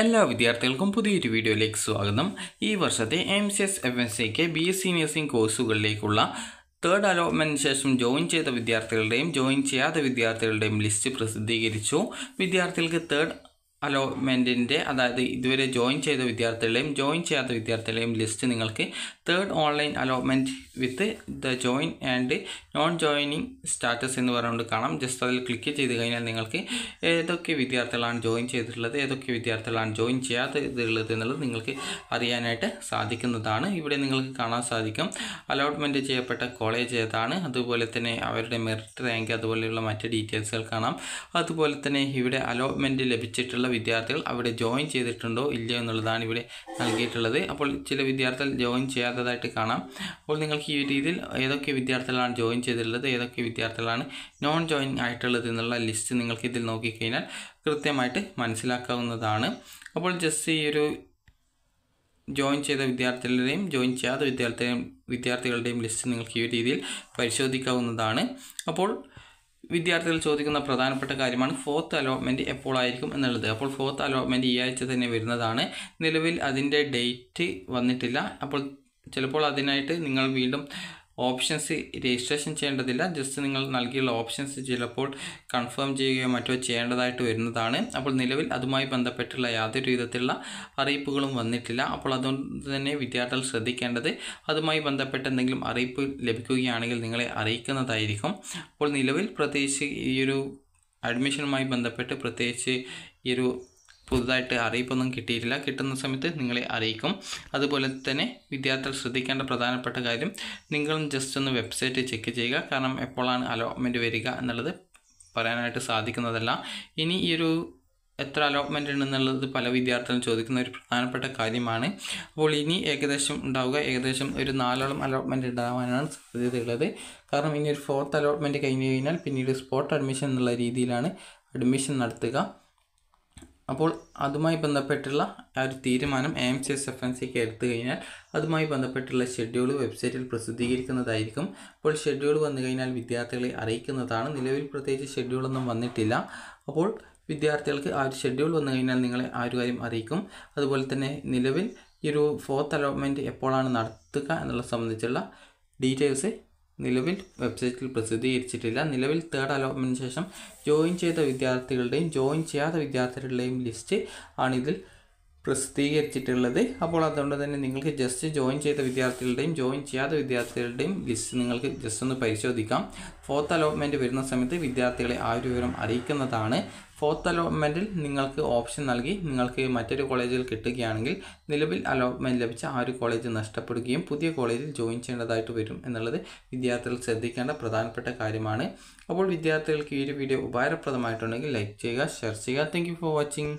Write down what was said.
എല്ലാ വിദ്യാർത്ഥികൾക്കും പുതിയൊരു വീഡിയോയിലേക്ക് സ്വാഗതം ഈ വർഷത്തെ M C S F S സിക്ക് ബി എസ് സി നഴ്സിംഗ് കോഴ്സുകളിലേക്കുള്ള തേർഡ് അലോട്ട്മെൻറ്റിന് ശേഷം ജോയിൻ ചെയ്ത വിദ്യാർത്ഥികളുടെയും ജോയിൻ ചെയ്യാത്ത വിദ്യാർത്ഥികളുടെയും ലിസ്റ്റ് പ്രസിദ്ധീകരിച്ചു വിദ്യാർത്ഥികൾക്ക് തേർഡ് അലോട്ട്മെൻറ്റിൻ്റെ അതായത് ഇതുവരെ ജോയിൻ ചെയ്ത വിദ്യാർത്ഥികളെയും ജോയിൻ ചെയ്യാത്ത വിദ്യാർത്ഥികളെയും ലിസ്റ്റ് നിങ്ങൾക്ക് third online allotment with the join and non joining status എന്ന് പറഞ്ഞുകൊണ്ട് കാണാം ജസ്റ്റ് അതിൽ ക്ലിക്ക് ചെയ്ത് കഴിഞ്ഞാൽ നിങ്ങൾക്ക് ഏതൊക്കെ വിദ്യാർത്ഥികളാണ് ജോയിൻ ചെയ്തിട്ടുള്ളത് ഏതൊക്കെ വിദ്യാർത്ഥികളാണ് ജോയിൻ ചെയ്യാത്തതുള്ളത് എന്നുള്ളത് നിങ്ങൾക്ക് അറിയാനായിട്ട് സാധിക്കുന്നതാണ് ഇവിടെ നിങ്ങൾക്ക് കാണാൻ സാധിക്കും അലോട്ട്മെൻറ്റ് ചെയ്യപ്പെട്ട കോളേജ് ഏതാണ് അതുപോലെ തന്നെ അവരുടെ മെറിറ്റ് റാങ്ക് അതുപോലെയുള്ള മറ്റ് ഡീറ്റെയിൽസുകൾ കാണാം അതുപോലെ തന്നെ ഇവിടെ അലോട്ട്മെൻറ്റ് ലഭിച്ചിട്ടുള്ള വിദ്യാർത്ഥികൾ അവിടെ ജോയിൻ ചെയ്തിട്ടുണ്ടോ ഇല്ലയോ എന്നുള്ളതാണ് ഇവിടെ നൽകിയിട്ടുള്ളത് അപ്പോൾ ചില വിദ്യാർത്ഥികൾ ജോയിൻ ചെയ്യാത്തതായിട്ട് കാണാം അപ്പോൾ നിങ്ങൾക്ക് ഈ രീതിയിൽ ഏതൊക്കെ വിദ്യാർത്ഥികളാണ് ജോയിൻ ചെയ്തിട്ടുള്ളത് ഏതൊക്കെ വിദ്യാർത്ഥികളാണ് നോൺ ജോയിൻ ആയിട്ടുള്ളത് എന്നുള്ള ലിസ്റ്റ് നിങ്ങൾക്ക് ഇതിൽ നോക്കിക്കഴിഞ്ഞാൽ കൃത്യമായിട്ട് മനസ്സിലാക്കാവുന്നതാണ് അപ്പോൾ ജസ്റ്റ് ഈ ഒരു ജോയിൻ ചെയ്ത വിദ്യാർത്ഥികളുടെയും ജോയിൻ ചെയ്യാത്ത വിദ്യാർത്ഥികളുടെയും വിദ്യാർത്ഥികളുടെയും ലിസ്റ്റ് നിങ്ങൾക്ക് ഈ രീതിയിൽ പരിശോധിക്കാവുന്നതാണ് അപ്പോൾ വിദ്യാർത്ഥികൾ ചോദിക്കുന്ന പ്രധാനപ്പെട്ട കാര്യമാണ് ഫോർത്ത് അലോട്ട്മെൻറ്റ് എപ്പോഴായിരിക്കും എന്നുള്ളത് അപ്പോൾ ഫോർത്ത് അലോട്ട്മെൻറ്റ് ഈ ആഴ്ച തന്നെ വരുന്നതാണ് നിലവിൽ അതിൻ്റെ ഡേറ്റ് വന്നിട്ടില്ല അപ്പോൾ ചിലപ്പോൾ അതിനായിട്ട് നിങ്ങൾ വീണ്ടും ഓപ്ഷൻസ് രജിസ്ട്രേഷൻ ചെയ്യേണ്ടതില്ല ജസ്റ്റ് നിങ്ങൾ നൽകിയുള്ള ഓപ്ഷൻസ് ചിലപ്പോൾ കൺഫേം ചെയ്യുകയോ മറ്റോ ചെയ്യേണ്ടതായിട്ട് വരുന്നതാണ് അപ്പോൾ നിലവിൽ അതുമായി ബന്ധപ്പെട്ടുള്ള യാതൊരു വിധത്തിലുള്ള അറിയിപ്പുകളും വന്നിട്ടില്ല അപ്പോൾ അതുകൊണ്ട് തന്നെ വിദ്യാർത്ഥികൾ ശ്രദ്ധിക്കേണ്ടത് അതുമായി ബന്ധപ്പെട്ട് എന്തെങ്കിലും അറിയിപ്പ് ലഭിക്കുകയാണെങ്കിൽ നിങ്ങളെ അറിയിക്കുന്നതായിരിക്കും അപ്പോൾ നിലവിൽ പ്രത്യേകിച്ച് ഈ ഒരു അഡ്മിഷനുമായി ബന്ധപ്പെട്ട് പ്രത്യേകിച്ച് ഈ ഒരു പുതുതായിട്ട് അറിയിപ്പൊന്നും കിട്ടിയിട്ടില്ല കിട്ടുന്ന സമയത്ത് നിങ്ങളെ അറിയിക്കും അതുപോലെ തന്നെ വിദ്യാർത്ഥികൾ ശ്രദ്ധിക്കേണ്ട പ്രധാനപ്പെട്ട കാര്യം നിങ്ങളും ജസ്റ്റ് ഒന്ന് വെബ്സൈറ്റ് ചെക്ക് ചെയ്യുക കാരണം എപ്പോഴാണ് അലോട്ട്മെൻറ്റ് വരിക എന്നുള്ളത് പറയാനായിട്ട് സാധിക്കുന്നതല്ല ഇനി ഈ ഒരു എത്ര അലോട്ട്മെൻ്റ് ഉണ്ടെന്നുള്ളത് പല വിദ്യാർത്ഥികളും ചോദിക്കുന്ന ഒരു പ്രധാനപ്പെട്ട കാര്യമാണ് അപ്പോൾ ഇനി ഏകദേശം ഉണ്ടാവുക ഏകദേശം ഒരു നാലോളം അലോട്ട്മെൻറ്റ് ഉണ്ടാവാനാണ് സാധ്യതയുള്ളത് കാരണം ഇനി ഒരു ഫോർത്ത് അലോട്ട്മെൻറ്റ് കഴിഞ്ഞ് കഴിഞ്ഞാൽ പിന്നീട് സ്പോട്ട് അഡ്മിഷൻ എന്നുള്ള രീതിയിലാണ് അഡ്മിഷൻ നടത്തുക അപ്പോൾ അതുമായി ബന്ധപ്പെട്ടുള്ള ആ ഒരു തീരുമാനം M C S F N സിക്ക് എടുത്തു കഴിഞ്ഞാൽ അതുമായി ബന്ധപ്പെട്ടുള്ള ഷെഡ്യൂൾ വെബ്സൈറ്റിൽ പ്രസിദ്ധീകരിക്കുന്നതായിരിക്കും അപ്പോൾ ഷെഡ്യൂൾ വന്നു കഴിഞ്ഞാൽ വിദ്യാർത്ഥികളെ അറിയിക്കുന്നതാണ് നിലവിൽ പ്രത്യേകിച്ച് ഷെഡ്യൂളൊന്നും വന്നിട്ടില്ല അപ്പോൾ വിദ്യാർത്ഥികൾക്ക് ആ ഒരു ഷെഡ്യൂൾ വന്നു കഴിഞ്ഞാൽ നിങ്ങളെ ആ ഒരു കാര്യം അറിയിക്കും അതുപോലെ തന്നെ നിലവിൽ ഈ ഒരു ഫോർത്ത് അലോട്ട്മെൻറ്റ് എപ്പോഴാണ് നടത്തുക എന്നുള്ളത് സംബന്ധിച്ചുള്ള ഡീറ്റെയിൽസ് നിലവിൽ വെബ്സൈറ്റിൽ പ്രസിദ്ധീകരിച്ചിട്ടില്ല നിലവിൽ തേർഡ് അലോട്ട്മെൻറ്റിന് ശേഷം ജോയിൻ ചെയ്ത വിദ്യാർത്ഥികളുടെയും ജോയിൻ ചെയ്യാത്ത വിദ്യാർത്ഥികളുടെയും ലിസ്റ്റ് ആണിതിൽ പ്രസിദ്ധീകരിച്ചിട്ടുള്ളത് അപ്പോൾ അതുകൊണ്ട് തന്നെ നിങ്ങൾക്ക് ജസ്റ്റ് ജോയിൻ ചെയ്ത വിദ്യാർത്ഥികളുടെയും ജോയിൻ ചെയ്യാത്ത വിദ്യാർത്ഥികളുടെയും ലിസ്റ്റ് നിങ്ങൾക്ക് ജസ്റ്റ് ഒന്ന് പരിശോധിക്കാം ഫോർത്ത് അലോട്ട്മെൻറ്റ് വരുന്ന സമയത്ത് വിദ്യാർത്ഥികളെ ആ ഒരു വിവരം അറിയിക്കുന്നതാണ് ഫോർത്ത് അലോട്ട്മെൻറ്റിൽ നിങ്ങൾക്ക് ഓപ്ഷൻ നൽകി നിങ്ങൾക്ക് മറ്റൊരു കോളേജിൽ കിട്ടുകയാണെങ്കിൽ നിലവിൽ അലോട്ട്മെൻറ്റ് ലഭിച്ച ആ ഒരു കോളേജ് നഷ്ടപ്പെടുകയും പുതിയ കോളേജിൽ ജോയിൻ ചെയ്യേണ്ടതായിട്ട് വരും എന്നുള്ളത് വിദ്യാർത്ഥികൾ ശ്രദ്ധിക്കേണ്ട പ്രധാനപ്പെട്ട കാര്യമാണ് അപ്പോൾ വിദ്യാർത്ഥികൾക്ക് ഈ ഒരു വീഡിയോ ഉപകാരപ്രദമായിട്ടുണ്ടെങ്കിൽ ലൈക്ക് ചെയ്യുക ഷെയർ ചെയ്യുക താങ്ക് ഫോർ വാച്ചിങ്